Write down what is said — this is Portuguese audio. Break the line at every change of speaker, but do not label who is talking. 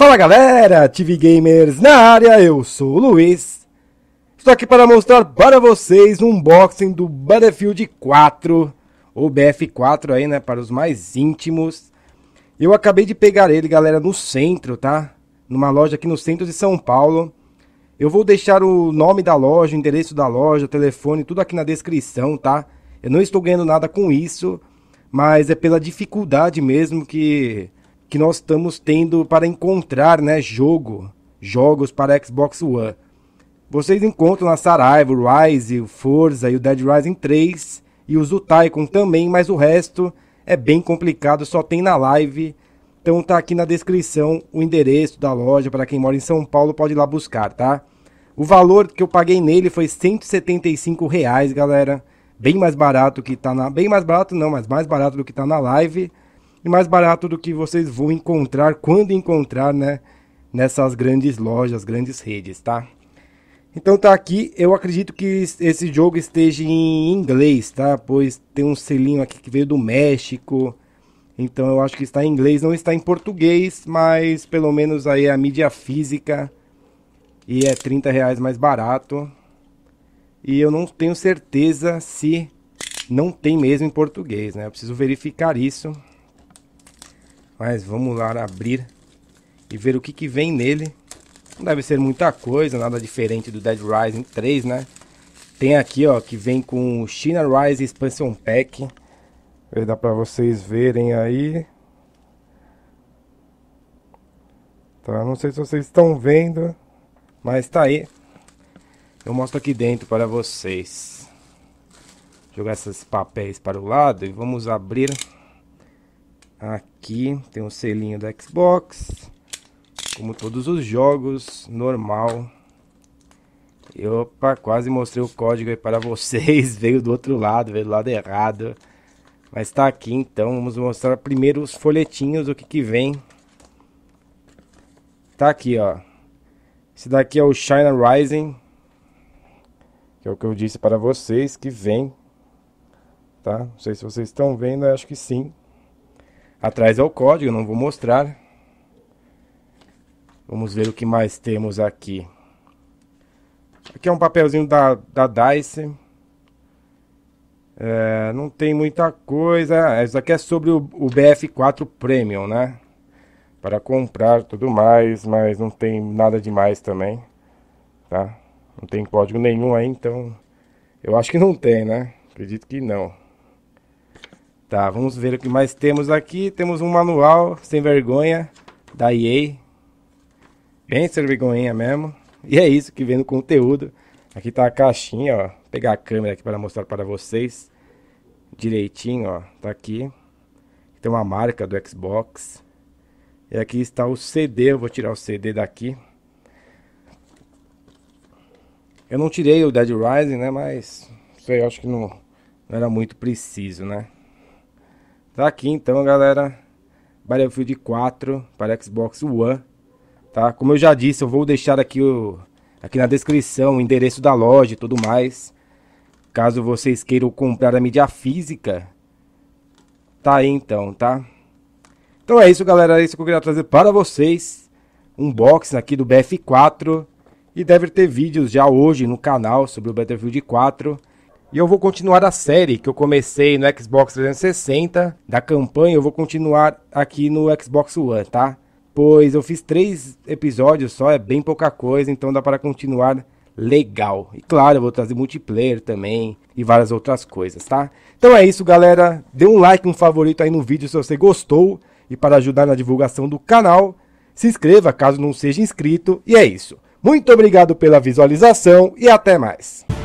Fala galera, TV Gamers na área, eu sou o Luiz. Estou aqui para mostrar para vocês um unboxing do Battlefield 4, ou BF4 aí, né, para os mais íntimos. Eu acabei de pegar ele, galera, no centro, tá? Numa loja aqui no centro de São Paulo. Eu vou deixar o nome da loja, o endereço da loja, o telefone, tudo aqui na descrição, tá? Eu não estou ganhando nada com isso, mas é pela dificuldade mesmo que que nós estamos tendo para encontrar né, jogo, jogos para Xbox One. Vocês encontram na Saraiva o Rise, o Forza e o Dead Rising 3 e o Zutaikon também, mas o resto é bem complicado, só tem na live. Então tá aqui na descrição o endereço da loja para quem mora em São Paulo pode ir lá buscar, tá? O valor que eu paguei nele foi 175 reais, galera. Bem mais barato que tá na, bem mais barato não, mas mais barato do que tá na live e mais barato do que vocês vão encontrar quando encontrar, né? Nessas grandes lojas, grandes redes, tá? Então tá aqui, eu acredito que esse jogo esteja em inglês, tá? Pois tem um selinho aqui que veio do México. Então eu acho que está em inglês, não está em português, mas pelo menos aí é a mídia física e é 30 reais mais barato. E eu não tenho certeza se não tem mesmo em português, né? Eu preciso verificar isso. Mas vamos lá abrir e ver o que, que vem nele. Não deve ser muita coisa, nada diferente do Dead Rising 3, né? Tem aqui, ó, que vem com o China Rise Expansion Pack. Dá pra vocês verem aí. Tá, não sei se vocês estão vendo, mas tá aí. Eu mostro aqui dentro para vocês. Jogar esses papéis para o lado e vamos abrir... Aqui tem o um selinho da Xbox. Como todos os jogos, normal. E, opa, quase mostrei o código aí para vocês. Veio do outro lado, veio do lado errado. Mas está aqui, então vamos mostrar primeiro os folhetinhos, o que que vem. Tá aqui, ó. Esse daqui é o China Rising. Que é o que eu disse para vocês, que vem. Tá? Não sei se vocês estão vendo, acho que sim. Atrás é o código, não vou mostrar. Vamos ver o que mais temos aqui. Aqui é um papelzinho da, da DICE. É, não tem muita coisa. É, isso aqui é sobre o, o BF4 Premium, né? Para comprar tudo mais, mas não tem nada demais também. Tá? Não tem código nenhum aí, então... Eu acho que não tem, né? Acredito que não. Tá, vamos ver o que mais temos aqui. Temos um manual sem vergonha da EA. Bem sem vergonha mesmo. E é isso que vem no conteúdo. Aqui tá a caixinha, ó. Vou pegar a câmera aqui para mostrar para vocês. Direitinho, ó. Tá aqui. Tem uma marca do Xbox. E aqui está o CD. Eu vou tirar o CD daqui. Eu não tirei o Dead Rising, né? Mas isso aí eu acho que não, não era muito preciso, né? Tá aqui então, galera. Battlefield 4 para Xbox One. Tá? Como eu já disse, eu vou deixar aqui, o, aqui na descrição o endereço da loja e tudo mais. Caso vocês queiram comprar a mídia física. Tá aí então, tá? Então é isso, galera. É isso que eu queria trazer para vocês. Um aqui do BF4. E deve ter vídeos já hoje no canal sobre o Battlefield 4. E eu vou continuar a série que eu comecei no Xbox 360, da campanha, eu vou continuar aqui no Xbox One, tá? Pois eu fiz três episódios só, é bem pouca coisa, então dá para continuar legal. E claro, eu vou trazer multiplayer também e várias outras coisas, tá? Então é isso, galera. Dê um like, um favorito aí no vídeo se você gostou e para ajudar na divulgação do canal, se inscreva caso não seja inscrito. E é isso. Muito obrigado pela visualização e até mais.